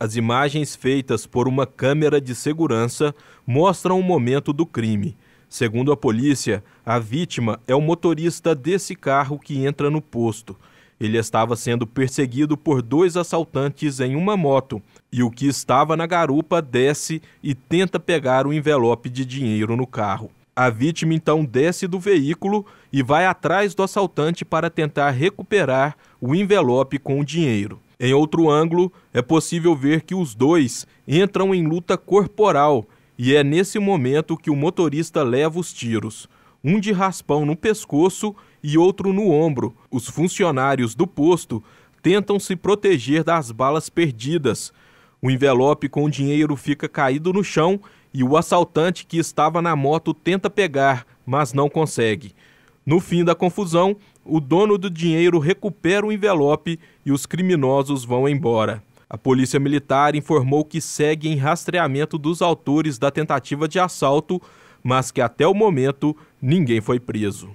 As imagens feitas por uma câmera de segurança mostram o momento do crime. Segundo a polícia, a vítima é o motorista desse carro que entra no posto. Ele estava sendo perseguido por dois assaltantes em uma moto e o que estava na garupa desce e tenta pegar o envelope de dinheiro no carro. A vítima então desce do veículo e vai atrás do assaltante para tentar recuperar o envelope com o dinheiro. Em outro ângulo, é possível ver que os dois entram em luta corporal e é nesse momento que o motorista leva os tiros, um de raspão no pescoço e outro no ombro. Os funcionários do posto tentam se proteger das balas perdidas. O envelope com o dinheiro fica caído no chão e o assaltante que estava na moto tenta pegar, mas não consegue. No fim da confusão, o dono do dinheiro recupera o envelope e os criminosos vão embora. A Polícia Militar informou que segue em rastreamento dos autores da tentativa de assalto, mas que até o momento ninguém foi preso.